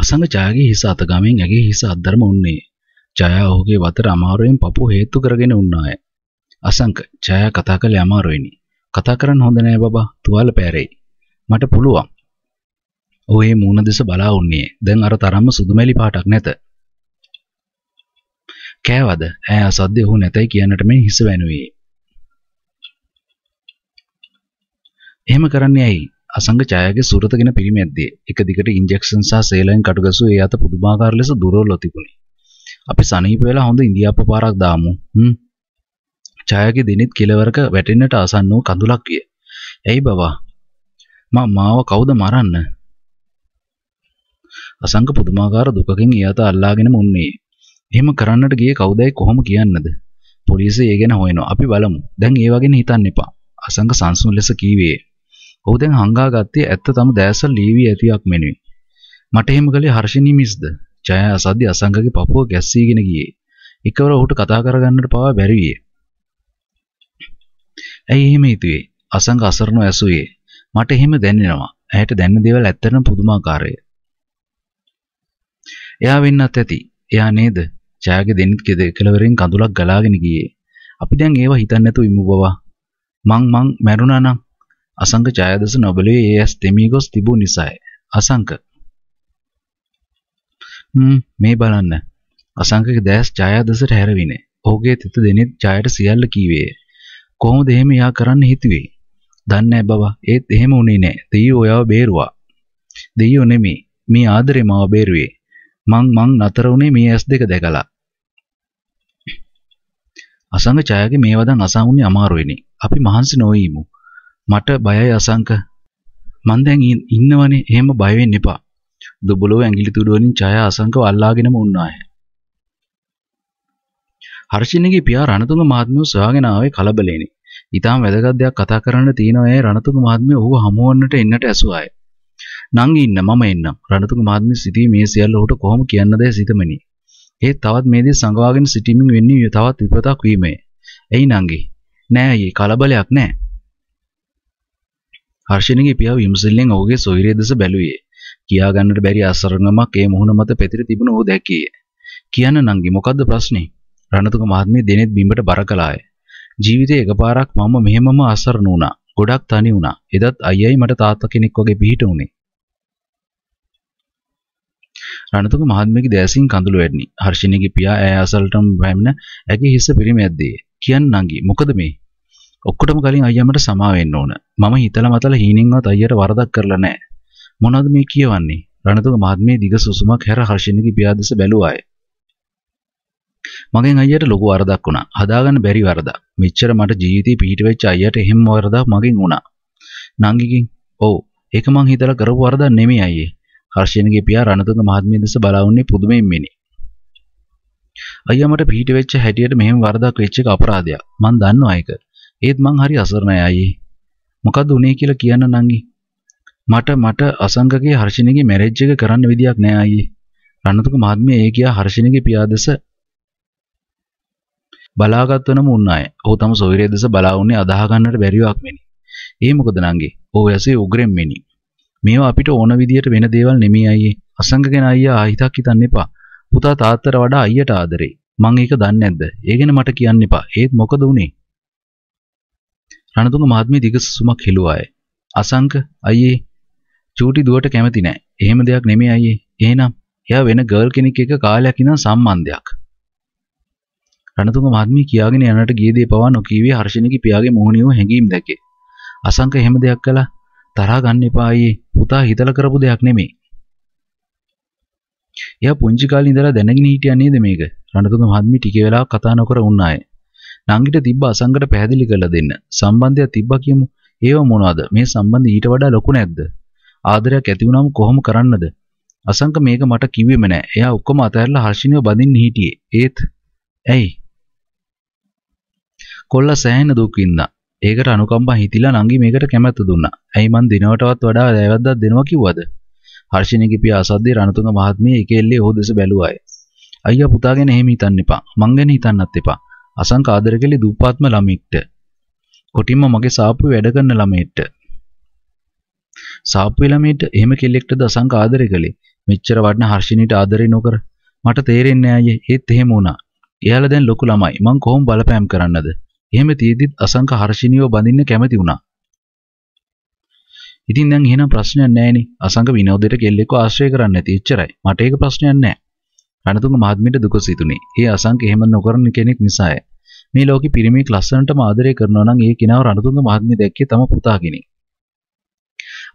අසංග ජයාගේ හිස අත ගමෙන් ඇගේ හිස අද්දරම උන්නේ. ජයා ඔහුගේ වතර අමාරුවෙන් පපුව හේතු කරගෙන උන්නාය. අසංක ජයා කතා කළේ අමාරුවෙනි. කතා කරන්න හොඳ නෑ බබා. තුවාල පෑරෙයි. මට පුළුවන්. ඔහු ඒ මූණ දෙස බලා උන්නේ. දැන් අර තරම්ම සුදුමැලි පාටක් නැත. කෑවද? ඈ අසද්දේ ඔහු නැතයි කියන්නට මේ හිස වැනුවේ. එහෙම කරන්නේ ඇයි? අසංග ඡායාගේ සූරත ගැන පිරිමැද්දේ එක දිගට ඉන්ජෙක්ෂන් සහ සේලයින් කටුගසු ඒ අත පුදුමාකාර ලෙස දුරවලා තිබුණේ. අපි සනීප වෙලා හොඳ ඉන්දියාප්ප පාරක් දාමු. හ්ම්. ඡායාගේ දිනෙත් කෙලවරක වැටෙන්නට ආසන්න වූ කඳුලක් විය. "ඇයි බවා? මා මාව කවුද මරන්න?" අසංග පුදුමාකාර දුකකින් ඊයත අල්ලාගෙන මුන්නේ. එහෙම කරන්නට ගියේ කවුදයි කොහොම කියන්නද? පොලිසිය ඒ ගැන හොයනවා. අපි බලමු. දැන් ඒ වගේන හිතන්න එපා. අසංග සංසුන් ලෙස කීවේ. ඔහු දැන් හංගා ගත්තේ ඇත්ත තම දෑසල් ලීවී ඇතියක් මෙනුයි. මට එහෙම කළේ හර්ෂිනී මිස්ද? ජය අසද්දි අසංගගේ පපුව ගැස්සීගෙන ගියේ. එකවර ඔහුට කතා කරගන්නට පවා බැරි විය. ඇයි එහෙම හිතුවේ? අසංග අසරණ ඇසුවේ. මට එහෙම දැනෙනවා. ඇයට දැනෙන දේවල් ඇත්තටම පුදුමාකාරයි. එයා වෙන්නත් ඇති. එයා නේද? ජයගේ දෙනිත් කෙලවරෙන් කඳුලක් ගලාගෙන ගියේ. අපි දැන් ඒව හිතන්න නැතුව ඉමු බවා. මං මං මැරුණා නම් අසංක ඡායාදස නොබලුවේ ඒ ඇස් දෙමී ගොස් තිබූ නිසාය. අසංක හ්ම් මේ බලන්න. අසංකගේ දැස් ඡායාදසට හැරවිනේ. ඔහුගේ තිත දෙනෙත් ඡායට සියල්ල කීවේ. කොහොමද එහෙම යා කරන්න හිතුවේ? දන්නේ බබා. ඒත් එහෙම උනේ නෑ. දෙයියෝ ඔයාව බේරුවා. දෙයියෝ නෙමෙයි. මේ ආදරේ මාව බේරුවේ. මං මං නතර උනේ මේ ඇස් දෙක දැකලා. අසංග ඡායාගේ මේවා දැන් අසහුන්නේ අමාරු වෙන්නේ. අපි මහන්සි නොවීමු. මට බයයි අසංක. මං දැන් ඉන්නවනේ එහෙම බය වෙන්න එපා. දුබලෝ ඇඟිලි තුඩු වලින් ඡාය අසංකව අල්ලාගෙනම උන්නාය. හර්ෂිනගේ පියා රණතුංග මහත්මිය සොයාගෙන ආවේ කලබලෙනි. ඊටාම් වැදගත් දෙයක් කතා කරන්න තියෙනවා ඒ රණතුංග මහත්මිය ඔහු හමුවන්නට එන්නට ඇසුවාය. නංගි ඉන්න මම එන්නම් රණතුංග මහත්මිය සිටී මේ සියල්ල ඔහුට කොහොම කියන්නද සිතමනි ඒත් තවත් මේ දේ සංගවාගෙන සිටීමෙන් වෙන්නේ තවත් විපතක් වීමයි එයි නංගි නෑ අයියේ කලබලයක් නෑ හර්ෂණගේ පියාව විමසිල්ලෙන් ඔහුගේ සොයුරිය දෙස බැලුවේ. කියා ගන්නට බැරි අසරණමක් ඒ මුහුණ මත පෙතිර තිබුණ ඔහු දැකීය. කියන්න නංගි මොකද්ද ප්‍රශ්නේ? රණතුංග මහත්මිය දෙනෙත් බිම්බට බර කළාය. ජීවිතේ එකපාරක් මම මෙහෙමම අසරණ වුණා. ගොඩක් තනි වුණා. එදත් අයියයි මට තාත්තා කෙනෙක් වගේ පිහිට උනේ. රණතුංග මහත්මියගේ දැසින් කඳුළු වැටෙනි. හර්ෂණගේ පියා ඈ අසලටම වැමින ඇගේ හිස පිරිමැද්දේ. කියන්න නංගි මොකද මේ? ඔක්කොටම කලින් අයියාමට සමා වෙන්න ඕන. මම හිතලා මතලා හීනින්වත් අයියට වරදක් කරලා නැහැ. මොනවද මේ කියවන්නේ? රණතුංග මහත්මිය දිග සුසුමක් හැර හර්ෂිනිගේ පියාදස බැලුවාය. මගෙන් අයියට ලොකු වරදක් වුණා. හදාගන්න බැරි වරදක්. මෙච්චර මට ජීවිතේ පිහිට වෙච්ච අයියට එහෙම වරදක් මගෙන් වුණා. නංගිගෙන් ඔව් ඒක මං හිතලා කරපු වරදක් නෙමෙයි අයියේ. හර්ෂිනිගේ පියා රණතුංග මහත්මිය දෙස බලා වුණේ පුදුමයෙන් මෙනි. අයියා මට පිහිට වෙච්ච හැටියට මෙහෙම වරදක් වෙච්ච එක අපරාධයක්. මං දන්නවා ඒක. ඒත් මං හරි අසරණයි අයියේ. මොකද්ද උනේ කියලා කියන්න නංගි. මට මට අසංගගේ හර්ෂණගේ මැරේජ් එක කරන්න විදියක් නෑ අයියේ. රණතුක මහත්මිය ඒ කියා හර්ෂණගේ පියාදස බලාගත් වෙනම උන්න අය. ඔහු තම සොවිරේ දෙස බලා උන්නේ අදාහ ගන්නට බැරිවක් මෙනි. ඒ මොකද නංගි? ඔහු ඇසේ උග්‍රෙන් මෙනි. මේවා අපිට ඕන විදියට වෙන දේවල් නෙමෙයි අයියේ. අසංගගෙන අයියා ආහිතක් හිතන්න එපා. පුතා තාත්තට වඩා අයියට ආදරේ. මං ඒක දන්නේ නැද්ද? ඒ ගැන මට කියන්න එපා. ඒත් මොකද උනේ? රණතුංග මහත්මිය දිගසුමක් හෙළුවාය. අසංක අයියේ චූටි දුවට කැමති නෑ. එහෙම දෙයක් නෙමෙයි අයියේ. එහෙනම් එයා වෙන ගර්ල් කෙනෙක් එක්ක කාලයක් ඉඳන් සම්බන්ධයක්. රණතුංග මහත්මිය කියාගෙන යනට ගිය දේ පවා නොකීවේ හර්ෂණිගේ පියාගේ මෝහණියව හැඟීම් දැකේ. අසංක එහෙම දෙයක් කළා තරහ ගන්න එපා අයියේ. පුතා හිතලා කරපු දෙයක් නෙමෙයි. එයා පුංචි කාලේ ඉඳලා දැනගෙන හිටියා නේද මේක? රණතුංග මහත්මිය ටික වෙලාවක් කතා නොකර වුණායේ. නංගිට තිබ්බ අසංගට පැහැදිලි කරලා දෙන්න. සම්බන්ධයක් තිබ්බා කියමු. ඒව මොනවද? මේ සම්බන්ධය ඊට වඩා ලොකු නැද්ද? ආදරයක් ඇති වුණාම කොහොම කරන්නද? අසංක මේක මට කිව්වෙම නෑ. එයා ඔක්කොම අතහැරලා හර්ෂිනියව බඳින්න හිටියේ. ඒත් ඇයි? කොල්ලා සෑහෙන දුක් විඳා. ඒකට අනුකම්පා හිතිලා නංගි මේකට කැමැත්ත දුන්නා. ඇයි මන් දිනවටවත් වඩා දෑවැද්දක් දෙනවා කිව්වද? හර්ෂිනියගේ පියා අසද්දේ රණතුංග මහත්මිය එකෙල්ලේ ඔහු දෙස බැලුවාය. අයියා පුතා ගැන එහෙම හිතන්න එපා. මං ගැන හිතන්නත් එපා. අසංක ආදර කළේ දුප්පත්ම ළමෙක්ට. කොටින්ම මගේ සාප්පු වැඩ කරන ළමෙක්ට. සාප්පු ළමෙක්ට එහෙම කෙල්ලෙක්ටද අසංක ආදරය කළේ. මෙච්චර වටන හර්ෂිනීට ආදරේ නොකර මට තේරෙන්නේ නෑ ඒත් එහෙම වුණා. එයාලා දැන් ලොකු ළමයි. මං කොහොම බලපෑම් කරන්නද? එහෙම තියේදිත් අසංක හර්ෂිනියව බඳින්න කැමති වුණා. ඉතින් දැන් එහෙනම් ප්‍රශ්නයක් නෑනේ. අසංක විනෝදයට කෙල්ලෙක්ව ආශ්‍රය කරන්නේ නැති එච්චරයි. මට ඒක ප්‍රශ්නයක් නෑ. රණතුංග මහත්මියට දුක සිතුනේ. ඒ අසංක එහෙම නොකරන කෙනෙක් නිසාය. මේ ලෝකෙ පිරිමියෙක් ලස්සනටම ආදරය කරනවා නම් ඒ කෙනාව රණතුංග මහත්මිය දැක්කේ තම පුතා කෙනෙක්.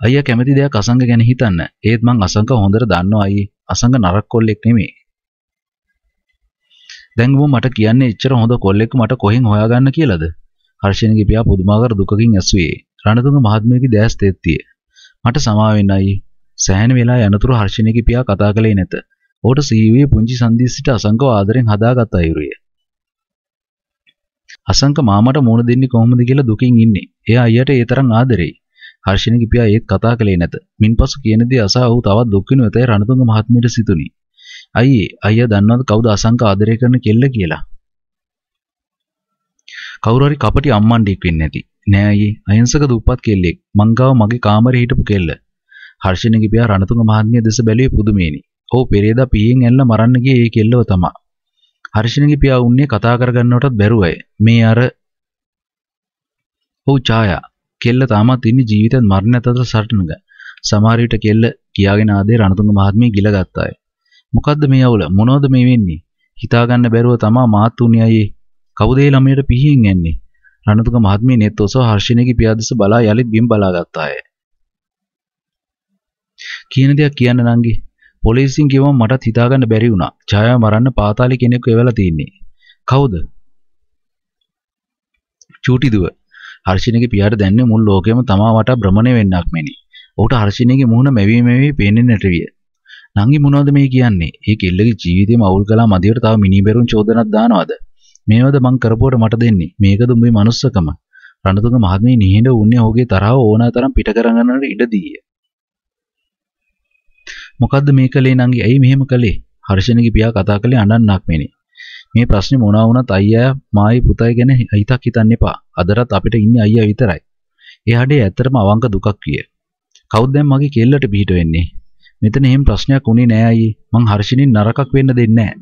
අයියා කැමති දෙයක් අසංක ගැන හිතන්න. ඒත් මං අසංක හොඳට දන්නවා අයියේ. අසංක නරක කොල්ලෙක් නෙමෙයි. දැන් උඹ මට කියන්නේ එච්චර හොඳ කොල්ලෙක් මට කොහෙන් හොයාගන්න කියලාද? හර්ෂණගේ පියා පුදුමාකාර දුකකින් ඇසුවේ. රණතුංග මහත්මියගේ දැස් තෙත්තිය. මට සමා වෙන්නයි. සෑහෙන වෙලා යනතුරු හර්ෂණගේ පියා කතා කළේ නැත. ඔහුට සීවී පුංචි සංදී සිට අසංකව ආදරෙන් හදාගත් අයුරුය. අසංක මාමට මූණ දෙන්නේ කොහොමද කියලා දුකින් ඉන්නේ. එයා අයියට ඒ තරම් ආදරෙයි. හර්ෂණගේ පියා ඒත් කතා කළේ නැත. මින්පසු කියන දේ අසා ඔහු තවත් දුක් වෙනු ඇතයි රණතුංග මහත්මියට සිතුනි. අයියේ අයියා දන්නවද කවුද අසංක ආදරය කරන කෙල්ල කියලා? කවුරු හරි කපටි අම්මණ්ඩියෙක් වෙන්නේ නැති. නෑ අයියේ අහිංසක දුප්පත් කෙල්ලෙක්. මං ගාව මගේ කාමරේ හිටපු කෙල්ල. හර්ෂණගේ පියා රණතුංග මහත්මිය දෙස බැලුවේ පුදුමේනි. ඔව් පෙරේදා පීයෙන් ඇල්ල මරන්න ගියේ ඒ කෙල්ලව තමා. හර්ෂණගේ පියා උන්නේ කතා කරගන්නවටත් බැරුවයි. මේ අර ඔව් ඡායා කෙල්ල තාමත් ඉන්නේ ජීවිතෙත් මරණයත් අතර සටනක. සමහර විට කෙල්ල කියාගෙන ආදී රණතුංග මහත්මිය ගිලගත්තාය. මොකද්ද මේ අවුල? මොනවද මේ වෙන්නේ? හිතාගන්න බැරුව තමා මාත් උන්නේ අයියේ. කවුද ඒ ළමයට පීයෙන් යන්නේ? රණතුංග මහත්මිය net ඔසව හර්ෂණගේ පියා දෙස බලා යලිත් බිම් බලාගත්තාය. කියන දෙයක් කියන්න නංගි පොලිසියෙන් කිව්වම මටත් හිතාගන්න බැරි වුණා. ඡායාව මරන්න පාතාලි කෙනෙක් වෙවලා තියෙන්නේ. කවුද? චූටි දුව. හර්ෂිනගේ පියාට දැන්නේ මුල් ලෝකෙම තමා වට භ්‍රමණය වෙන්නක් මෙනි. ඔහුට හර්ෂිනගේ මුහුණ මෙවි මෙවි පේන්නෙන්නට විය. නංගි මොනවද මේ කියන්නේ? ඒ කෙල්ලගේ ජීවිතේම අවුල් කළා මදිවට තව මිනිබෙරුන් චෝදනක් දානවද? මේවද මං කරපුවට මට දෙන්නේ මේකද උඹේ manussකම රණතුංග මහත්මිය නිහඬ වුණේ ඔහුගේ තරහව ඕනෑ තරම් පිට කරගන්නට ඉඩ දීය මොකද්ද මේ කලේ නංගි ඇයි මෙහෙම කළේ හර්ෂණගේ පියා කතා කළේ අඬන්නක් මෙනේ මේ ප්‍රශ්නේ මොනවා වුණත් අයියා මායි පුතයි ගැන හිතක් හිතන්න එපා අදටත් අපිට ඉන්නේ අයියා විතරයි එයාට ඇත්තටම අවංක දුකක් විය කවුද දැන් මගේ කෙල්ලට පිට වෙන්නේ මෙතන එහෙම ප්‍රශ්නයක් උනේ නෑ අයියේ මං හර්ෂණින් නරකක් වෙන්න දෙන්නේ නෑ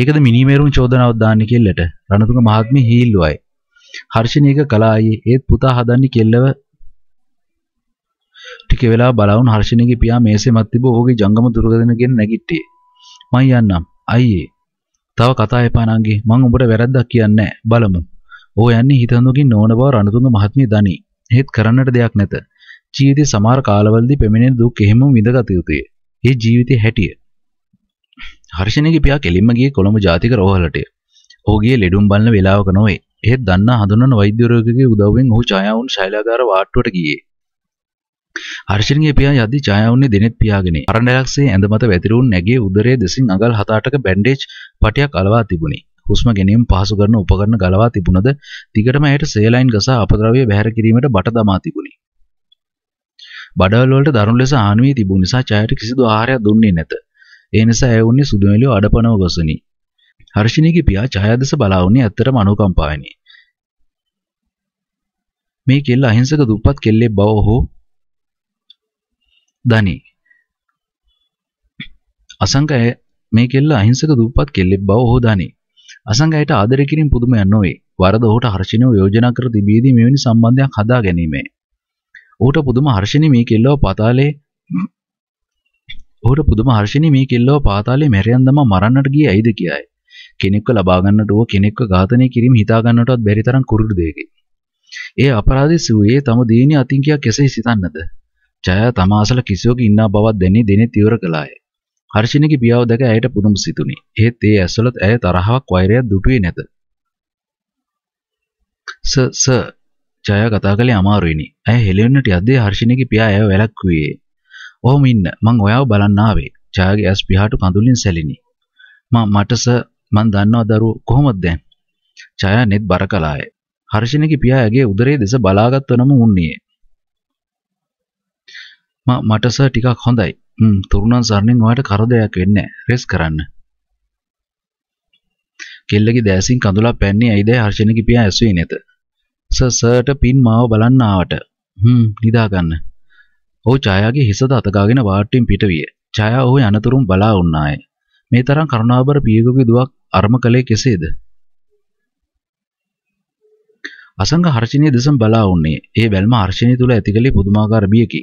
ඒකද මිනිමේරුන් චෝදනාවක් දාන්නේ කෙල්ලට රණතුංග මහත්මිය හීල්ලුවයි හර්ෂණීක කලායි ඒත් පුතා හදන්නේ කෙල්ලව ටික වෙලා බලවුන් හර්ෂණිගේ පියා මේසෙමත් තිබු ඕගේ ජංගම දුර්ගදෙනගෙන නැගිට්ටියේ. මං යන්නම්. අයියේ. තව කතා එපා නංගි. මං උඹට වැරද්දක් කියන්නේ බලමු. ඕ යන්නේ හිතඳුකින් නෝන බව රණතුංග මහත්මිය දනි. හේත් කරන්නට දෙයක් නැත. ජීවිතේ සමහර කාලවලදී පැමිණෙන දුක් එහෙම විඳගත යුතුය. ඒ ජීවිතේ හැටිය. හර්ෂණිගේ පියා කෙලින්ම ගියේ කොළඹ ජාතික රෝහලට. ඔහු ගියේ ලෙඩුම් බලන වේලාවක නොවේ. එහෙත් දන්නා හඳුනන වෛද්‍යවරයෙකුගේ උදව්වෙන් ඔහු ඡායාවුන් ශෛලාගාර වාට්ටුවට ගියේ. හර්ෂන්ගේ පියා යද්දි ජයා උන්නේ දෙනෙත් පියාගෙන අරණැලක්සේ ඇඳ මත වැතිරුණු නැගේ උදරයේ දෙසින් අඟල් 7-8ක බැන්ඩේජ් පටියක් අලවා තිබුණි. හුස්ම ගැනීම පහසු කරන උපකරණ ගලවා තිබුණද දිගටම ඇයට සේලයින් ගසා අපද්‍රව්‍ය බැහැර කිරීමට බට දමා තිබුණි. බඩවල වලට දරුණු ලෙස හානි වී තිබුණ නිසා චායට කිසිදු ආහාරයක් දුන්නේ නැත. ඒ නිසා ඇය උන්නේ සුදු මෙලිය අඩපණව ගසනි. හර්ෂිනීගේ පියා චාය දෙස බලා උන්නේ ඇත්තටම අනුකම්පාවෙනි. මේ කෙල්ල අහිංසක දුප්පත් කෙල්ලෙක් බව ඔහු ධනී. අසංක ඇය මේ කෙල්ල අහිංසක දුප්පත් කෙල්ලෙක් බව ඔහු දනී. අසංක ඇයට ආදරය කිරීම පුදුමයක් නොවේ. වරද ඔහුට හර්ෂිනීව යෝජනා කර තිබීදී මෙවැනි සම්බන්ධයක් හදා ගැනීමේ. ඔහුට පුදුම හර්ෂිනී මේ කෙල්ලව පාතාලේ ඔහුට පුදුම හර්ෂිනී මේ කෙල්ලව පාතාලේ මැරියන් දමා මරන්නට ගියේ ඇයිද කියයි. කෙනෙක්ව ලබා ගන්නට ඕ කෙනෙක්ව ඝාතනය කිරීම හිතා ගන්නටවත් බැරි තරම් කුරුඩු දෙයකි. ඒ අපරාධී සුවේ තම දිනේ අතින් කියා කෙසේ සිතන්නද? ජයා තමා අසල කිසිවක ඉන්නා බවක් දැනී දිනේ තීව්‍ර කළාය. හර්ෂිනගේ පියාව දැක ඇයට පුදුම සිතුනි. එහෙත් ඒ ඇස්වල ඇය තරහවක් වෛරයක් දුටුවේ නැත. "ස ස" ජයා කතා කළේ අමාරුයිනි. ඇය හෙලෙන්නට යද්දී හර්ෂිනගේ පියා ඇය වැළක්වුවේ. "ඔහොම ඉන්න. මං ඔයාව බලන්න ආවේ." ජයාගේ ඇස් පියාට කඳුලින් සැලිනි. "මම මට ස මං දන්නව දරුවෝ කොහොමද දැන්?" ජයා net බර කළාය. හර්ෂිනගේ පියා ඇගේ උදරයේ දෙස බලාගත්ව නම උන්නේ. මට සර් ටිකක් හොඳයි. ම් තුරුණන් සරණින් ඔයාලට කරදරයක් වෙන්නේ නැහැ. රෙස් කරන්න. කෙල්ලගේ දැසින් කඳුලා පැන්නේ ඇයිදයි හර්ෂණගේ පියා ඇසුවේ නැත. සර් සර්ට පින් මාව බලන්න ආවට. හ්ම් නිදා ගන්න. ඔහු ඡායාගේ හිසද අතගාගෙන වාට්ටින් පිටවිය. ඡායා ඔහු යනතුරුම් බලා වුණාය. මේ තරම් කරුණාබර පියෙකුගේ දුවක් අරම කලේ කෙසේද? අසංග හර්ෂණීය දෙසම බලා වුණේ. ඒ බැල්ම හර්ෂණීය තුල ඇතිගලේ පුදුමාකාර බියකි.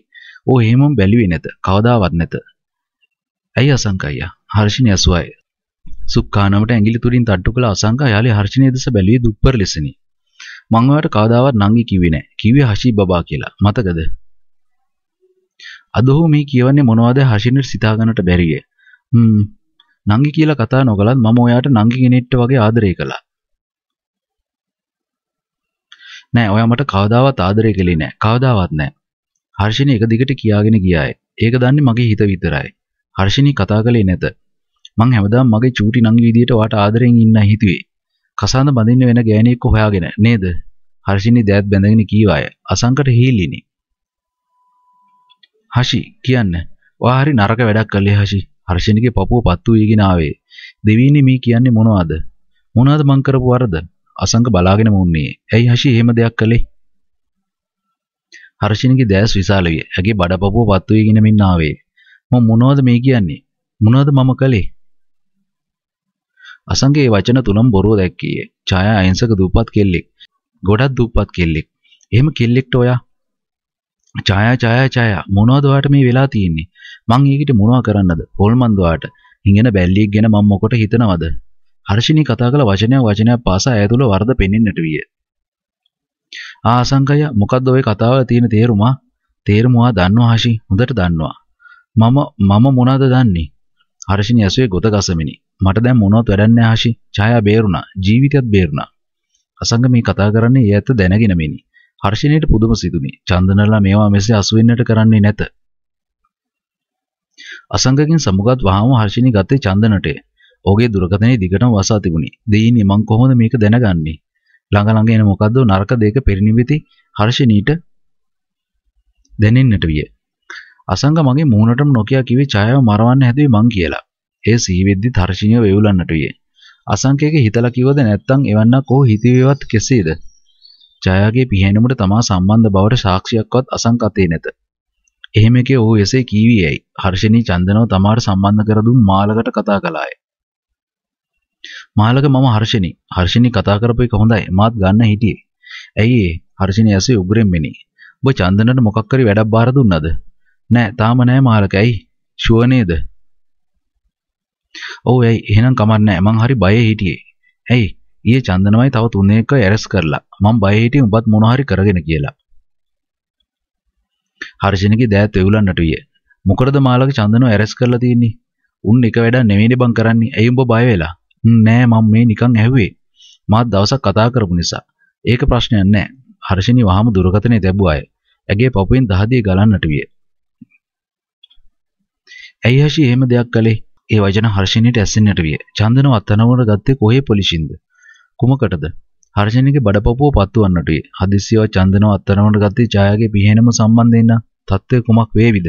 "ඕ එහෙමම බැලුවේ නැත. කවදාවත් නැත." "ඇයි අසංක අයියා?" හර්ෂිනි ඇසුවාය. සුප් කානමට ඇඟිලි තුඩින් තට්ටු කළ අසංක යාලේ හර්ෂිනිය දෙස බැලුවේ දුප්පර ලෙසනි. "මං ඔයාට කවදාවත් නංගි කිව්වේ නැහැ. කිව්වේ හෂි බබා කියලා. මතකද?" අද ඔහු මේ කියවන්නේ මොනවද හර්ෂිනිට සිතා ගන්නට බැරිය. "හ්ම්. නංගි කියලා කතා නොකලත් මම ඔයාට නංගි කෙනෙක්ට වගේ ආදරය කළා." නෑ ඔයා මට කවදාවත් ආදරය කළේ නෑ කවදාවත් නෑ හර්ෂණි එක දිගට කියාගෙන ගියාය. ඒක දන්නේ මගේ හිත විතරයි. හර්ෂණි කතා කළේ නැත. මං හැමදාම මගේ චූටි නංගි විදියට වාට ආදරෙන් ඉන්න හිතුවේ. කසාඳ බඳින්න වෙන ගෑණියෙක් හොයාගෙන නේද? හර්ෂණි දෑත් බැඳගෙන කීවාය. අසංකට හීලිනි. හෂි කියන්න. ඔයා හරි නරක වැඩක් කළේ හෂි. හර්ෂණිගේ පපුව පත්තු වීගෙන ආවේ. දෙවියනි මේ කියන්නේ මොනවද? මොනවද මං කරපු වරද? අසංක බලාගෙන මුන්නේ. ඇයි හෂි එහෙම දෙයක් කළේ? හර්ෂිණගේ දැස් විශාල විය. ඇගේ බඩපපුව පත් වීගෙන මින් ආවේ. මම මොනවද මේ කියන්නේ? මොනවද මම කළේ? අසංගේ වචන තුනම බොරුව දැක්කීය. ඡායා අහිංසක දුප්පත් කෙල්ලෙක්. ගොඩක් දුප්පත් කෙල්ලෙක්. එහෙම කෙල්ලෙක්ට ඔයා ඡායා ඡායා ඡායා මොනවද ඔයාට මේ වෙලා තියෙන්නේ? මං ඊකට මොනවා කරන්නද? හොල්මන්ද ඔයාට? හිඟන බැල්ලියෙක් ගැන මම මොකට හිතනවද? හර්ෂිණී කතා කළ වචනය වචනයක් පාසා ඇය තුළ වරද පෙනෙන්නට විය. ආසංකය මොකද්ද ওই කතාව තියෙන තේරුම? තේරුමවා දන්නවා හෂි හොඳට දන්නවා. මම මම මොනවද දන්නේ? හර්ෂිනි ඇසුවේ ගොත ගසමිනි. මට දැන් මොනවත් වැඩක් නැහැ හෂි. ඡායා බේරුණා. ජීවිතයත් බේරුණා. අසංග මේ කතා කරන්නේ ඒ ඇත්ත දැනගෙන මෙනි. හර්ෂණයට පුදුම සිදුනි. චන්දනලා මේවා මෙසේ අසුවෙන්නට කරන්නේ නැත. අසංගකින් සමුගත් වහාම හර්ෂිනි ගත්තේ චන්දනට. ඔහුගේ දුරකථනයේ දිගටම වසා තිබුණි. දෙයිනි මං කොහොමද මේක දැනගන්නේ? ළඟ ළඟ එන මොකද්ද නරක දෙයක පරිනිවිති හර්ෂණීට දැනෙන්නට විය. අසංග මගේ මූණටම නොකිය කිවි ඡායාව මරවන්න හැදුවේ මං කියලා. ඒ සිහිවෙද්දි හර්ෂණීව වෙවුලන්නට විය. අසංකේක හිතලා කිව්වද නැත්තම් එවන්නක් ඕ හිතේවත් කෙසේද? ඡායාගේ පිහැණුමට තමා සම්බන්ධ බවට සාක්ෂියක්වත් අසංකතේ නැත. එහෙම එකේ ඔහු එසේ කීවියයි. හර්ෂණී චන්දනව තමාට සම්බන්ධ කර දුන් මාලකට කතා කළාය. මහලක මම හර්ෂණි. හර්ෂණි කතා කරපු එක හොඳයි. මාත් ගන්න හිටියේ. ඇයි ඒ? හර්ෂණි ඇසේ උග්‍රෙන් මෙනි. ඔබ චන්දනට මොකක් කරි වැඩක් බාර දුන්නද? නෑ, තාම නෑ මහලක. ඇයි? ෂුවර් නේද? ඔව් ඇයි? එහෙනම් කමක් නෑ. මං හරි බයේ හිටියේ. ඇයි? ඊයේ චන්දනමයි තව තුනේක ඇරස් කරලා. මං බයේ හිටියේ උඹත් මොනවා හරි කරගෙන කියලා. හර්ෂණිගේ දෑත් වෙවුලන්නට විය. මොකටද මාළක චන්දනව ඇරස් කරලා තියෙන්නේ? උන් එක වැඩක් නෙමෙයිනේ බං කරන්නේ. ඇයි උඹ බය වෙලා? නෑ මම මේ නිකන් ඇහුවේ. මාත් දවසක් කතා කරපු නිසා. ඒක ප්‍රශ්නයක් නෑ. හර්ෂිනි වහාම දුරකථනේ දැබුව අය. ඇගේ පපුවෙන් දහදිය ගලන්නට විය. ඇයි හෂි එහෙම දෙයක් කළේ? ඒ වචන හර්ෂිනියට ඇසෙන්නට විය. චන්දන වත්තනවර ගත්තේ කොහේ පොලිසින්ද? කුමකටද? හර්ෂිනියගේ බඩපපුව පත්වන්නට විය. හදිස්සියව චන්දන වත්තනවර ගත්තේ ජයාගේ පිහිනම සම්බන්ධයෙන් තත්ත්වය කුමක් වේවිද?